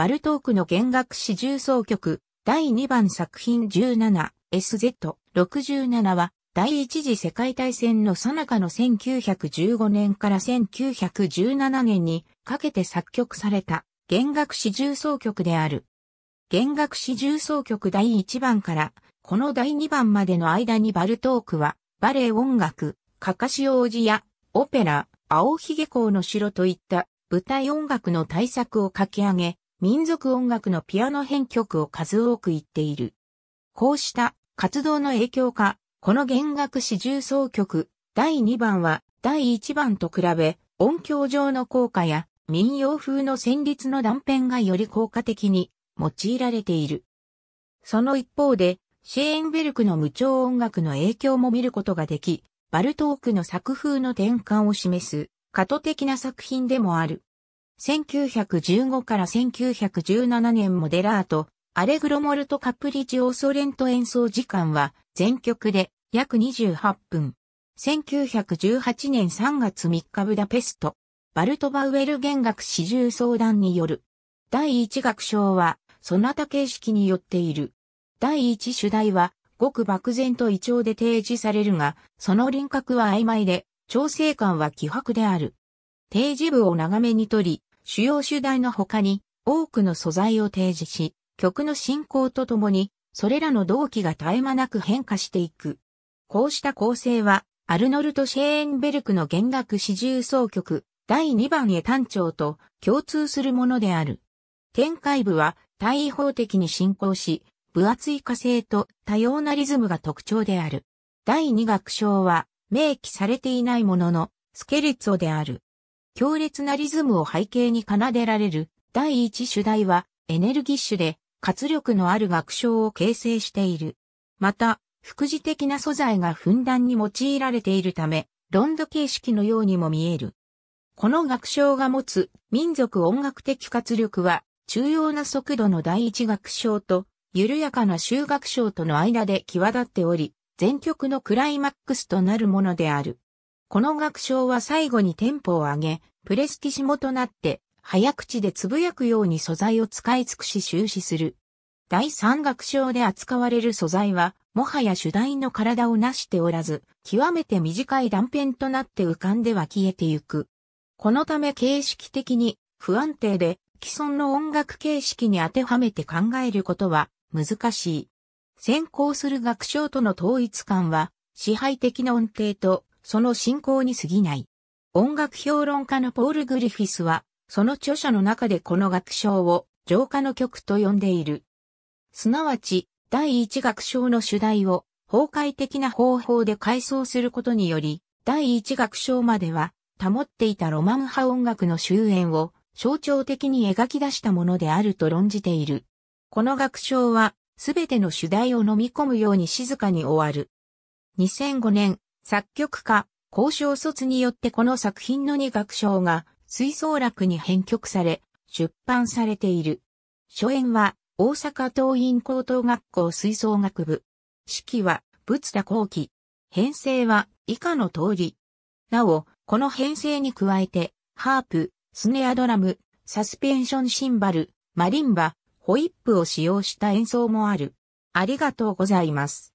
バルトークの弦楽四重奏曲、第2番作品 17SZ67 は、第一次世界大戦の最中の1915年から1917年にかけて作曲された弦楽四重奏曲である。弦楽四重奏曲第1番からこの第2番までの間にバルトークはバレエ音楽、カカシ王子やオペラ、青ひげの城といった舞台音楽の大作を書き上げ、民族音楽のピアノ編曲を数多く言っている。こうした活動の影響か、この弦楽四重奏曲第2番は第1番と比べ音響上の効果や民謡風の旋律の断片がより効果的に用いられている。その一方で、シェーンベルクの無調音楽の影響も見ることができ、バルトークの作風の転換を示す、過渡的な作品でもある。1915から1917年モデラート、アレグロモルトカプリチオーソレント演奏時間は全曲で約28分。1918年3月3日ブダペスト、バルトバウエル弦楽始重相談による。第一楽章は、そなた形式によっている。第一主題は、ごく漠然と胃腸で提示されるが、その輪郭は曖昧で、調整感は希薄である。提示部を長めに取り、主要主題の他に多くの素材を提示し、曲の進行とともに、それらの動機が絶え間なく変化していく。こうした構成は、アルノルト・シェーンベルクの弦楽四重奏曲、第2番へ単調と共通するものである。展開部は対法的に進行し、分厚い火星と多様なリズムが特徴である。第2楽章は明記されていないものの、スケルツォである。強烈なリズムを背景に奏でられる第一主題はエネルギッシュで活力のある楽章を形成している。また、副次的な素材がふんだんに用いられているため、ロンド形式のようにも見える。この楽章が持つ民族音楽的活力は、重要な速度の第一楽章と、緩やかな修学章との間で際立っており、全曲のクライマックスとなるものである。この学章は最後にテンポを上げ、プレスキシモとなって、早口でつぶやくように素材を使い尽くし終始する。第三学章で扱われる素材は、もはや主題の体をなしておらず、極めて短い断片となって浮かんでは消えてゆく。このため形式的に不安定で既存の音楽形式に当てはめて考えることは難しい。先行する学章との統一感は支配的な音程とその信仰に過ぎない。音楽評論家のポール・グリフィスは、その著者の中でこの楽章を浄化の曲と呼んでいる。すなわち、第一楽章の主題を崩壊的な方法で改装することにより、第一楽章までは保っていたロマン派音楽の終焉を象徴的に描き出したものであると論じている。この楽章はすべての主題を飲み込むように静かに終わる。2005年、作曲家、交渉卒によってこの作品の2楽章が吹奏楽に編曲され、出版されている。初演は大阪桐蔭高等学校吹奏楽部。指揮は仏田光輝。編成は以下の通り。なお、この編成に加えて、ハープ、スネアドラム、サスペンションシンバル、マリンバ、ホイップを使用した演奏もある。ありがとうございます。